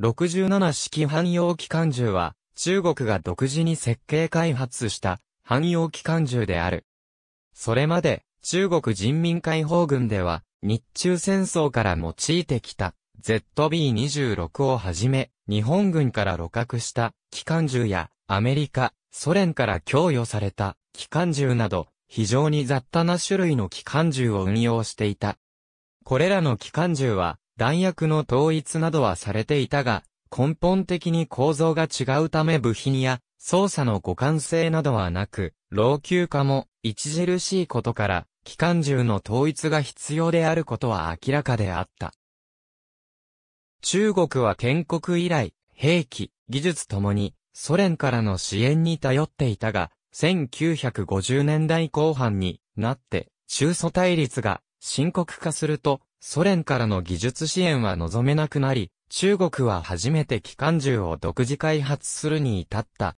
67式汎用機関銃は、中国が独自に設計開発した汎用機関銃である。それまで、中国人民解放軍では、日中戦争から用いてきた ZB-26 をはじめ、日本軍から露獲した機関銃やアメリカ、ソ連から供与された機関銃など、非常に雑多な種類の機関銃を運用していた。これらの機関銃は、弾薬の統一などはされていたが、根本的に構造が違うため部品や操作の互換性などはなく、老朽化も著しいことから、機関銃の統一が必要であることは明らかであった。中国は建国以来、兵器、技術ともに、ソ連からの支援に頼っていたが、1950年代後半になって、中祖対立が深刻化すると、ソ連からの技術支援は望めなくなり、中国は初めて機関銃を独自開発するに至った。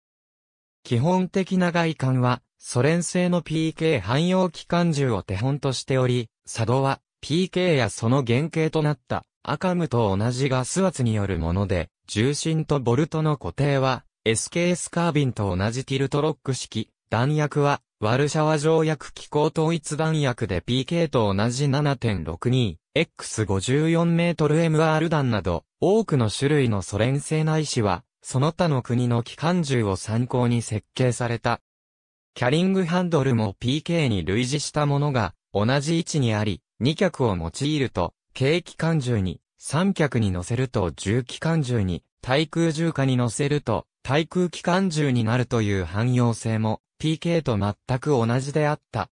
基本的な外観は、ソ連製の PK 汎用機関銃を手本としており、佐渡は PK やその原型となったアカムと同じガス圧によるもので、重心とボルトの固定は SKS カービンと同じティルトロック式、弾薬はワルシャワ条約機構統一弾薬で PK と同じ 7.62X54m/MR 弾など、多くの種類のソ連製内視は、その他の国の機関銃を参考に設計された。キャリングハンドルも PK に類似したものが同じ位置にあり、2脚を用いると、軽機関銃に、3脚に乗せると重機関銃に、対空銃火に乗せると、対空機関銃になるという汎用性も PK と全く同じであった。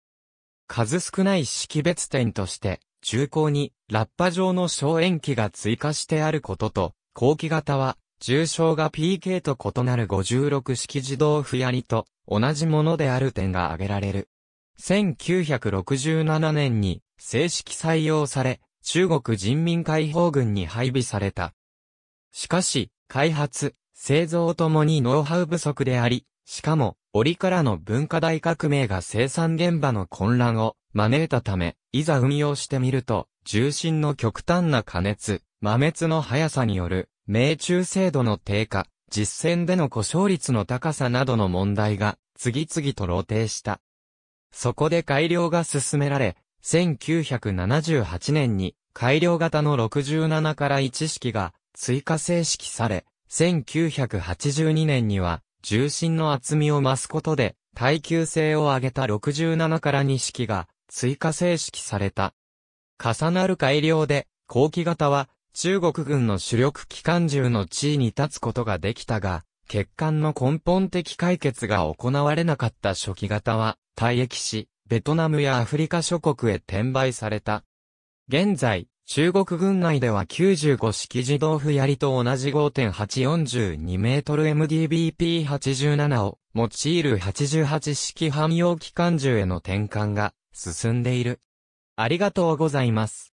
数少ない識別点として、中高にラッパ状の小塩基が追加してあることと、後期型は、重症が PK と異なる56式自動不やりと同じものである点が挙げられる。1967年に正式採用され、中国人民解放軍に配備された。しかし、開発、製造ともにノウハウ不足であり、しかも、折からの文化大革命が生産現場の混乱を招いたため、いざ運用してみると、重心の極端な加熱、摩滅の速さによる、命中精度の低下、実践での故障率の高さなどの問題が、次々と露呈した。そこで改良が進められ、1978年に改良型の67から1式が追加正式され、1982年には重心の厚みを増すことで、耐久性を上げた67から2式が追加正式された。重なる改良で、後期型は中国軍の主力機関銃の地位に立つことができたが、欠陥の根本的解決が行われなかった初期型は退役し、ベトナムやアフリカ諸国へ転売された。現在、中国軍内では95式自動不槍と同じ 5.842m MDBP87 を用いる88式汎用機関銃への転換が進んでいる。ありがとうございます。